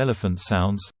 Elephant sounds